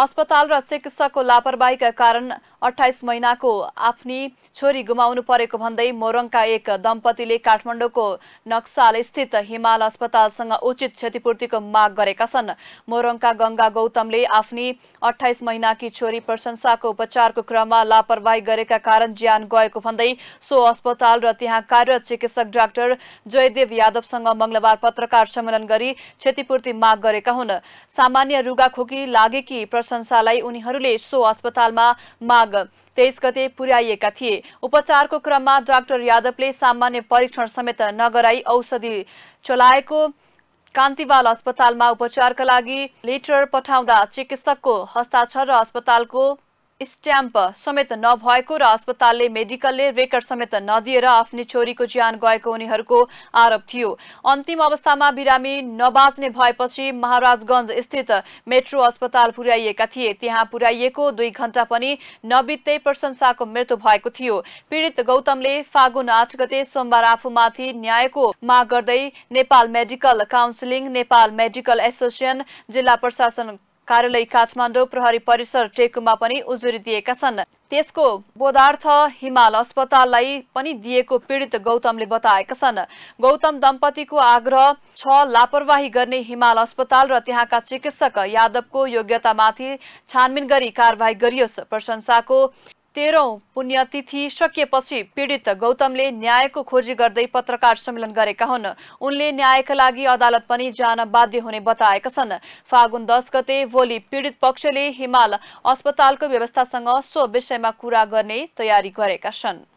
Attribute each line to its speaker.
Speaker 1: अस्पताल र चिकित्सकको लापरवाहीका कारण अठाइस महिनाको आफ्नी छोरी गुमाउनु परेको भन्दै मोरङका एक दम्पतिले काठमाडौँको नक्साल स्थित हिमाल अस्पतालसँग उचित क्षतिपूर्तिको माग गरेका छन् मोरङका गङ्गा गौतमले आफ्नी अठाइस महिनाकी छोरी प्रशंसाको उपचारको क्रममा लापरवाही गरेका कारण ज्यान गएको भन्दै सो अस्पताल र त्यहाँ कार्यरत चिकित्सक डाक्टर जयदेव यादवसँग मंगलबार पत्रकार सम्मेलन गरी क्षतिपूर्ति माग गरेका हुन् सामान्य रुगाखोकी लागेकी प्रशंसालाई उनीहरूले सो अस्पतालमा माग तेइस गते पुर्याइएका थिए उपचारको क्रममा डाक्टर यादवले सामान्य परीक्षण समेत नगराई औषधि चलाएको कान्तिवाल अस्पतालमा उपचारका लागि लेटर पठाउँदा चिकित्सकको हस्ताक्षर र अस्पतालको स्ट्याम्प समेत नभएको र अस्पतालले मेडिकलले रेकर्ड समेत नदिएर आफ्नै छोरीको ज्यान गएको उनीहरूको आरोप थियो अन्तिम अवस्थामा बिरामी नबाज्ने भएपछि महाराजगञ्ज स्थित मेट्रो अस्पताल पुर्याइएका थिए त्यहाँ पुर्याइएको दुई घण्टा पनि नबित्दै प्रशंसाको मृत्यु भएको थियो पीड़ित गौतमले फागुन आठ गते सोमबार आफूमाथि न्यायको माग गर्दै Nepal medical counselling Nepal medical association जिल्ला प्रशासन कार्यालय काठमाडौँ प्रहरी परिसर टेकुमा पनि उजुरी दिएका छन् त्यसको बोधार्थ हिमाल अस्पताललाई पनि दिएको पीडित गौतमले बताएका छन् गौतम दम्पतिको आग्रह छ लापरवाही गर्ने हिमाल अस्पताल र त्यहाँका चिकित्सक यादवको योग्यतामाथि छानबिन गरी कारवाही गरियोस् प्रशंसाको तेह्रौं पुण्यतिथि सकिएपछि पीडित गौतमले न्यायको खोजी गर्दै पत्रकार सम्मेलन गरेका हुन् उनले न्यायका लागि अदालत पनि जान बाध्य हुने बताएका छन् फागुन दश गते भोलि पीडित पक्षले हिमाल अस्पतालको व्यवस्थासँग सो विषयमा कुरा गर्ने तयारी गरेका छन्